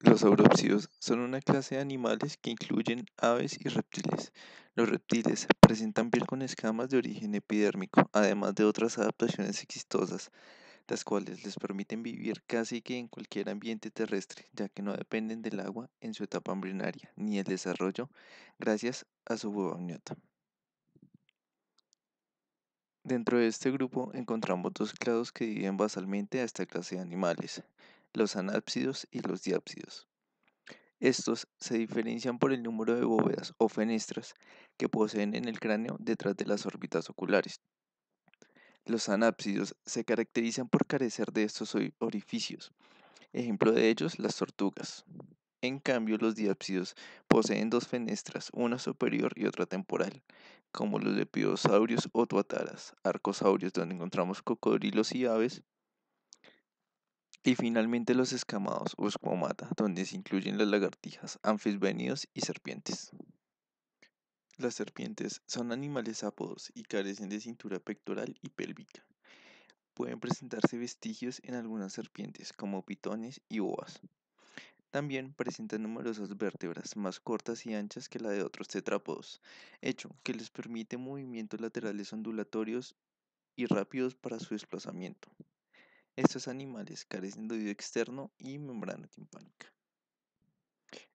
Los aurópsidos son una clase de animales que incluyen aves y reptiles. Los reptiles presentan piel con escamas de origen epidérmico, además de otras adaptaciones exitosas las cuales les permiten vivir casi que en cualquier ambiente terrestre, ya que no dependen del agua en su etapa embrionaria ni el desarrollo gracias a su amniota. Dentro de este grupo encontramos dos clados que dividen basalmente a esta clase de animales, los anápsidos y los diápsidos. Estos se diferencian por el número de bóvedas o fenestras que poseen en el cráneo detrás de las órbitas oculares, los anápsidos se caracterizan por carecer de estos orificios. Ejemplo de ellos, las tortugas. En cambio, los diápsidos poseen dos fenestras, una superior y otra temporal, como los lepidosaurios o tuataras, arcosaurios donde encontramos cocodrilos y aves, y finalmente los escamados o escuamata, donde se incluyen las lagartijas, anfisbenios y serpientes. Las serpientes son animales ápodos y carecen de cintura pectoral y pélvica. Pueden presentarse vestigios en algunas serpientes, como pitones y boas. También presentan numerosas vértebras más cortas y anchas que la de otros tetrápodos, hecho que les permite movimientos laterales ondulatorios y rápidos para su desplazamiento. Estos animales carecen de oído externo y membrana timpánica.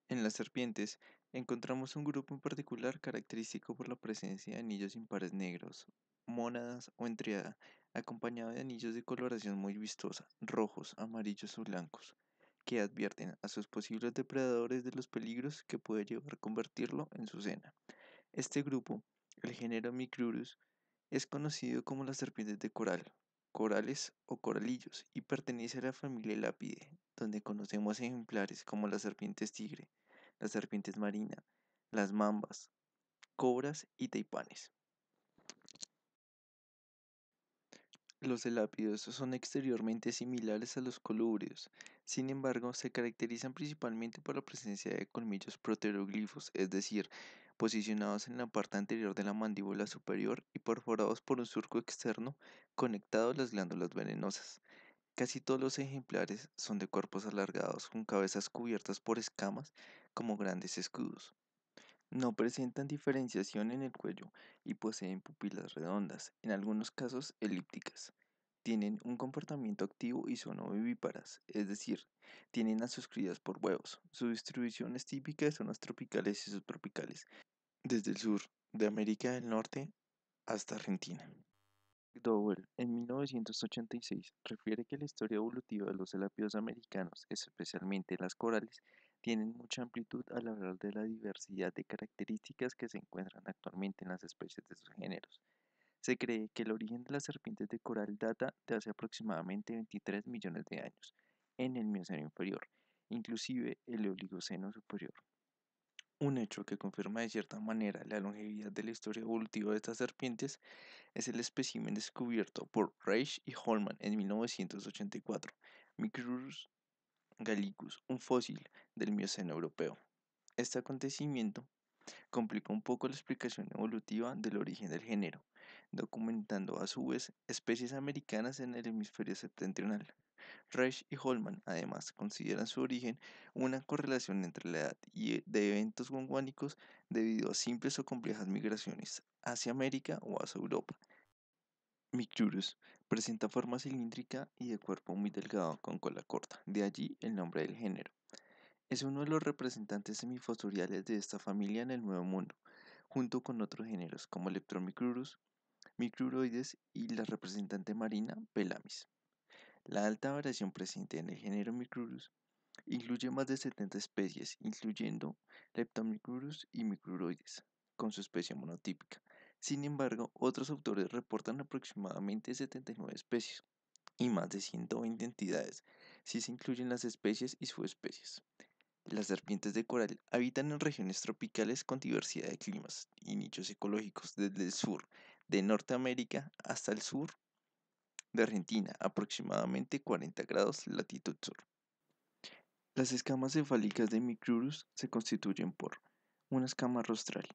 En las serpientes Encontramos un grupo en particular característico por la presencia de anillos impares negros, mónadas o en acompañado de anillos de coloración muy vistosa, rojos, amarillos o blancos, que advierten a sus posibles depredadores de los peligros que puede llevar a convertirlo en su cena. Este grupo, el género Micrurus, es conocido como las serpientes de coral, corales o coralillos, y pertenece a la familia Lápide, donde conocemos ejemplares como las serpientes tigre, las serpientes marinas, las mambas, cobras y taipanes. Los elápidos son exteriormente similares a los colubrios, sin embargo, se caracterizan principalmente por la presencia de colmillos proteroglifos, es decir, posicionados en la parte anterior de la mandíbula superior y perforados por un surco externo conectado a las glándulas venenosas. Casi todos los ejemplares son de cuerpos alargados con cabezas cubiertas por escamas como grandes escudos. No presentan diferenciación en el cuello y poseen pupilas redondas, en algunos casos elípticas. Tienen un comportamiento activo y son ovíparas, es decir, tienen a sus por huevos. Su distribución es típica de zonas tropicales y subtropicales, desde el sur de América del Norte hasta Argentina. Dowell, en 1986, refiere que la historia evolutiva de los elápidos americanos, especialmente las corales, tienen mucha amplitud al hablar de la diversidad de características que se encuentran actualmente en las especies de sus géneros. Se cree que el origen de las serpientes de coral data de hace aproximadamente 23 millones de años, en el Mioceno inferior, inclusive el Oligoceno superior. Un hecho que confirma de cierta manera la longevidad de la historia evolutiva de estas serpientes es el espécimen descubierto por Reich y Holman en 1984, Micrurus Gallicus, un fósil del Mioceno europeo. Este acontecimiento complicó un poco la explicación evolutiva del origen del género, documentando a su vez especies americanas en el hemisferio septentrional. Reich y Holman además consideran su origen una correlación entre la edad y eh, de eventos guanguánicos debido a simples o complejas migraciones hacia América o hacia Europa. Presenta forma cilíndrica y de cuerpo muy delgado con cola corta, de allí el nombre del género. Es uno de los representantes semifosoriales de esta familia en el Nuevo Mundo, junto con otros géneros como Leptomicrurus, Micruroides y la representante marina Pelamis. La alta variación presente en el género Micrurus incluye más de 70 especies, incluyendo Leptomicrurus y Micruroides, con su especie monotípica, sin embargo, otros autores reportan aproximadamente 79 especies y más de 120 entidades, si se incluyen las especies y subespecies. Las serpientes de coral habitan en regiones tropicales con diversidad de climas y nichos ecológicos desde el sur de Norteamérica hasta el sur de Argentina, aproximadamente 40 grados latitud sur. Las escamas cefálicas de Micrurus se constituyen por una escama rostral,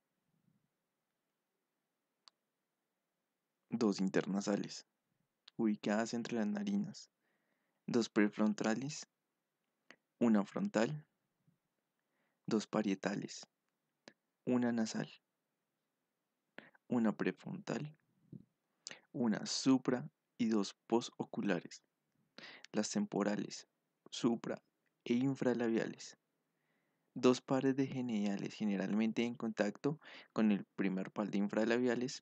dos internasales, ubicadas entre las narinas, dos prefrontales, una frontal, dos parietales, una nasal, una prefrontal, una supra y dos posoculares, las temporales, supra e infralabiales dos pares de geniales generalmente en contacto con el primer par de infralabiales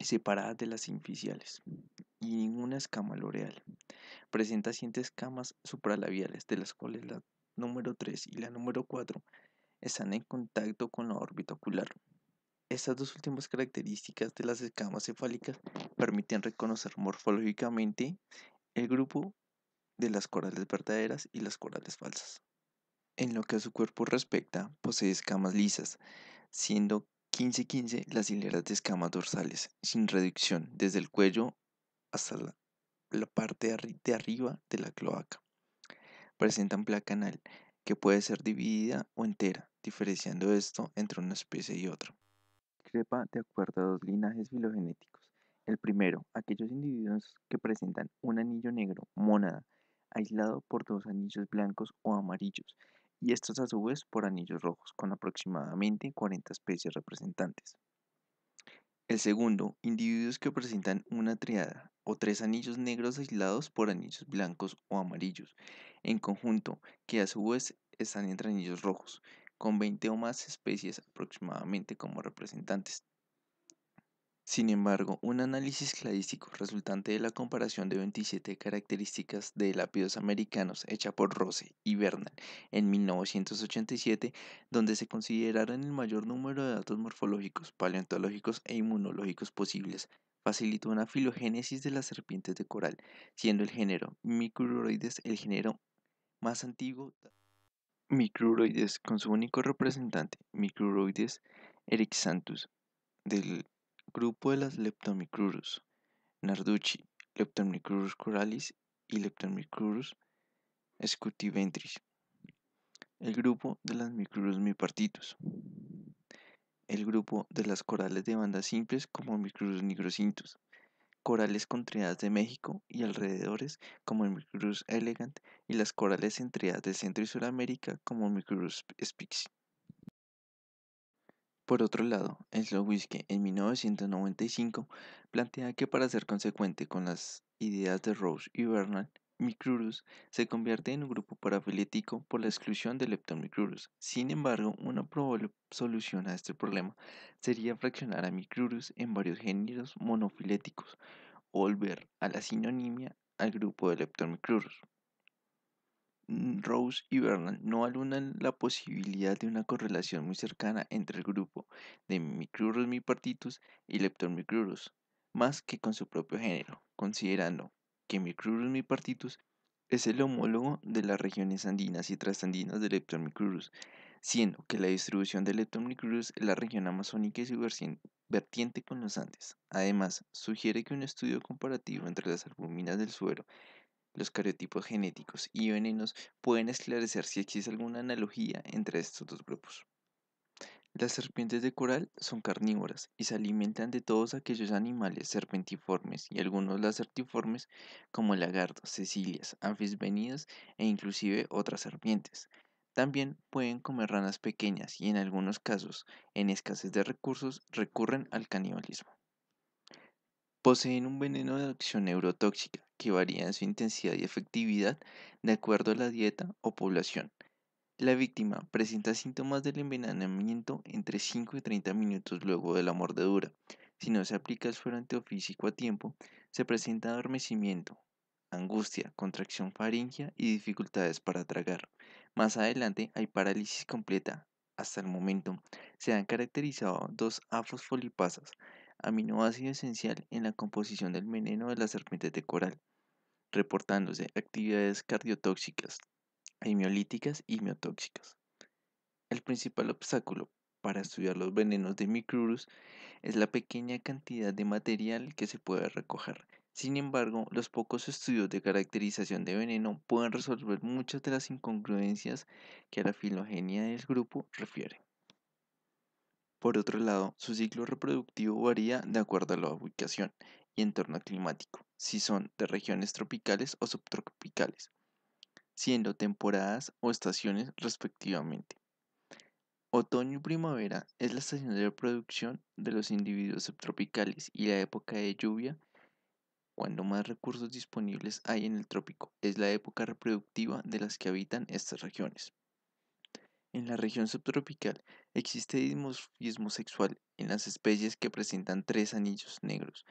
separadas de las inficiales y ninguna escama loreal. Presenta siete escamas supralabiales, de las cuales la número 3 y la número 4 están en contacto con la órbita ocular. Estas dos últimas características de las escamas cefálicas permiten reconocer morfológicamente el grupo de las corales verdaderas y las corales falsas. En lo que a su cuerpo respecta, posee escamas lisas, siendo 15 las hileras de escamas dorsales, sin reducción, desde el cuello hasta la, parte de, arriba de la cloaca. Presentan placa anal, que puede ser dividida o entera, diferenciando esto entre una especie y otra. Crepa de acuerdo a dos linajes filogenéticos. El primero, aquellos individuos que presentan un anillo negro, mónada, aislado por dos anillos blancos o amarillos, y estos a su vez por anillos rojos, con aproximadamente 40 especies representantes. El segundo, individuos que presentan una triada o tres anillos negros aislados por anillos blancos o amarillos, en conjunto, que a su vez están entre anillos rojos, con 20 o más especies aproximadamente como representantes, sin embargo, un análisis cladístico resultante de la comparación de 27 características de lápidos americanos hecha por Rose y Bernal en 1987, donde se consideraron el mayor número de datos morfológicos, paleontológicos e inmunológicos posibles, facilitó una filogénesis de las serpientes de coral, siendo el género Micruroides el género más antiguo. Micruroides con su único representante, Micruroides erixanthus, del Grupo de las Leptomicrurus, Narducci, Leptomicrurus coralis y Leptomicrurus scutiventris. El grupo de las Micrurus mipartitus. El grupo de las corales de bandas simples como Micrurus nigrocintus. Corales con triadas de México y alrededores como el Micrurus elegant y las corales en triadas de Centro y Suramérica como Micrurus spixi. Por otro lado, Whiskey, en 1995 plantea que para ser consecuente con las ideas de Rose y Bernal, Micrurus se convierte en un grupo parafilético por la exclusión del Leptomicrurus. Sin embargo, una probable solución a este problema sería fraccionar a Micrurus en varios géneros monofiléticos, o volver a la sinonimia al grupo de Leptomicrurus. Mm, Rose y Bernal no alunan la posibilidad de una correlación muy cercana entre el grupo de Micrurus mipartitus y Leptomicrurus, más que con su propio género, considerando que Micrurus mipartitus es el homólogo de las regiones andinas y trasandinas de Leptomicrurus, siendo que la distribución de Leptomicrurus en la región amazónica y su vertiente con los Andes. Además, sugiere que un estudio comparativo entre las albuminas del suero los cariotipos genéticos y venenos pueden esclarecer si existe alguna analogía entre estos dos grupos. Las serpientes de coral son carnívoras y se alimentan de todos aquellos animales serpentiformes y algunos lacertiformes como lagartos, cecilias, anfisbenidas e inclusive otras serpientes. También pueden comer ranas pequeñas y en algunos casos, en escasez de recursos, recurren al canibalismo. Poseen un veneno de acción neurotóxica que varía en su intensidad y efectividad de acuerdo a la dieta o población. La víctima presenta síntomas del envenenamiento entre 5 y 30 minutos luego de la mordedura. Si no se aplica el suero antiofísico a tiempo, se presenta adormecimiento, angustia, contracción faríngea y dificultades para tragar. Más adelante hay parálisis completa. Hasta el momento se han caracterizado dos afosfolipasas, aminoácido esencial en la composición del veneno de las serpientes de coral, reportándose actividades cardiotóxicas, hemiolíticas y miotóxicas. El principal obstáculo para estudiar los venenos de Micrurus es la pequeña cantidad de material que se puede recoger. Sin embargo, los pocos estudios de caracterización de veneno pueden resolver muchas de las incongruencias que a la filogenia del grupo refiere. Por otro lado, su ciclo reproductivo varía de acuerdo a la ubicación y entorno climático, si son de regiones tropicales o subtropicales, siendo temporadas o estaciones respectivamente. Otoño y primavera es la estación de reproducción de los individuos subtropicales y la época de lluvia, cuando más recursos disponibles hay en el trópico, es la época reproductiva de las que habitan estas regiones. En la región subtropical existe dimorfismo sexual en las especies que presentan tres anillos negros,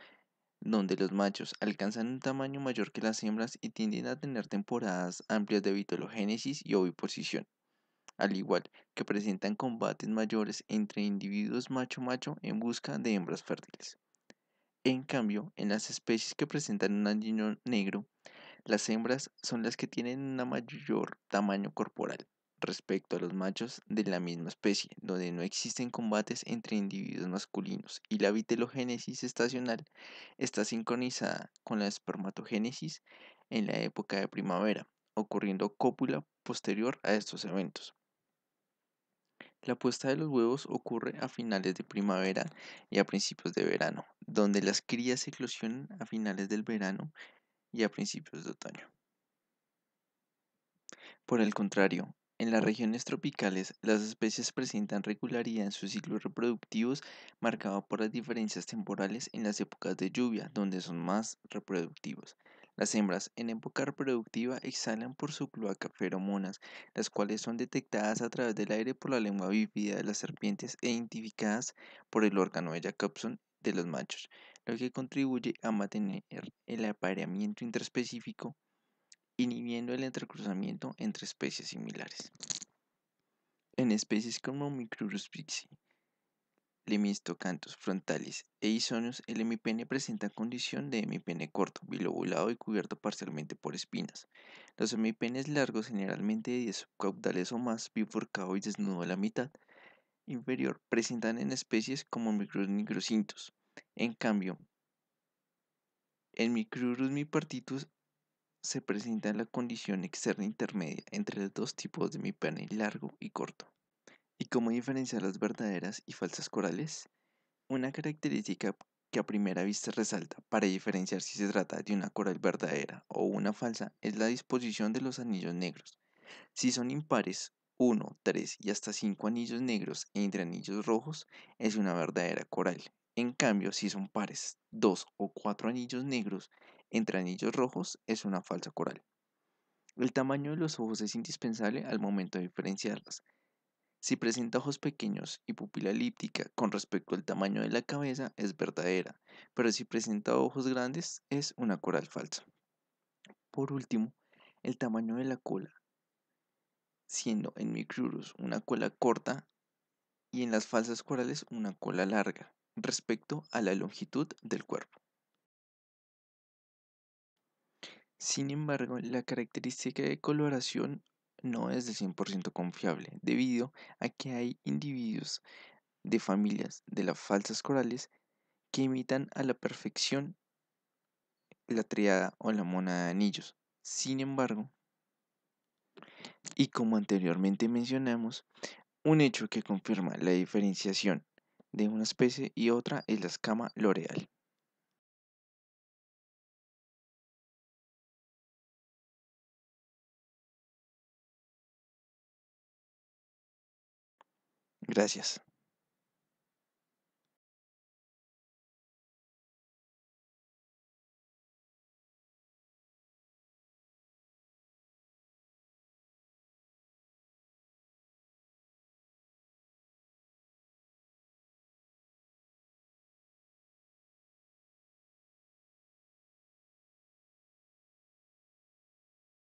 donde los machos alcanzan un tamaño mayor que las hembras y tienden a tener temporadas amplias de vitologénesis y oviposición, al igual que presentan combates mayores entre individuos macho-macho en busca de hembras fértiles. En cambio, en las especies que presentan un anillo negro, las hembras son las que tienen un mayor tamaño corporal respecto a los machos de la misma especie, donde no existen combates entre individuos masculinos y la vitelogénesis estacional está sincronizada con la espermatogénesis en la época de primavera, ocurriendo cópula posterior a estos eventos. La puesta de los huevos ocurre a finales de primavera y a principios de verano, donde las crías eclosionan a finales del verano y a principios de otoño. Por el contrario, en las regiones tropicales, las especies presentan regularidad en sus ciclos reproductivos marcado por las diferencias temporales en las épocas de lluvia, donde son más reproductivos. Las hembras en época reproductiva exhalan por su cloaca feromonas, las cuales son detectadas a través del aire por la lengua bífida de las serpientes e identificadas por el órgano de Jacobson de los machos, lo que contribuye a mantener el apareamiento intraspecífico inhibiendo el entrecruzamiento entre especies similares. En especies como Micrurus pixi, limistocantus frontalis e Isonius, el hemipene presenta condición de hemipene corto, bilobulado y cubierto parcialmente por espinas. Los hemipenes largos, generalmente de 10 subcaudales o más, bifurcado y desnudo a la mitad inferior, presentan en especies como Micrurus nigrocintus. En cambio, en Micrurus mipartitus se presenta en la condición externa intermedia entre los dos tipos de mi pene largo y corto. ¿Y cómo diferenciar las verdaderas y falsas corales? Una característica que a primera vista resalta para diferenciar si se trata de una coral verdadera o una falsa es la disposición de los anillos negros. Si son impares, 1, 3 y hasta 5 anillos negros entre anillos rojos es una verdadera coral. En cambio, si son pares, 2 o 4 anillos negros entre anillos rojos es una falsa coral. El tamaño de los ojos es indispensable al momento de diferenciarlas. Si presenta ojos pequeños y pupila elíptica con respecto al tamaño de la cabeza es verdadera, pero si presenta ojos grandes es una coral falsa. Por último, el tamaño de la cola, siendo en Micrurus una cola corta y en las falsas corales una cola larga, respecto a la longitud del cuerpo. Sin embargo, la característica de coloración no es del 100% confiable, debido a que hay individuos de familias de las falsas corales que imitan a la perfección la triada o la monada de anillos. Sin embargo, y como anteriormente mencionamos, un hecho que confirma la diferenciación de una especie y otra es la escama loreal. Gracias.